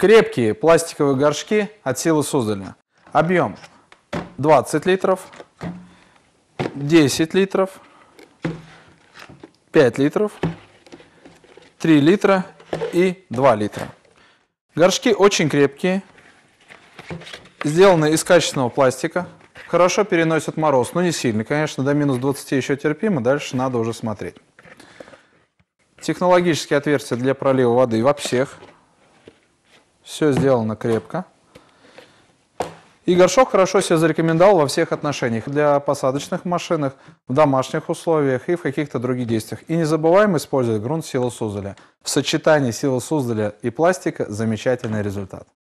Крепкие пластиковые горшки от силы создали. Объем 20 литров, 10 литров, 5 литров, 3 литра и 2 литра. Горшки очень крепкие, сделаны из качественного пластика, хорошо переносят мороз, но не сильно, конечно, до минус 20 еще терпимо, дальше надо уже смотреть. Технологические отверстия для пролива воды во всех все сделано крепко. И горшок хорошо себя зарекомендовал во всех отношениях. Для посадочных машинах, в домашних условиях и в каких-то других действиях. И не забываем использовать грунт силы Суздаля. В сочетании силы Суздаля и пластика замечательный результат.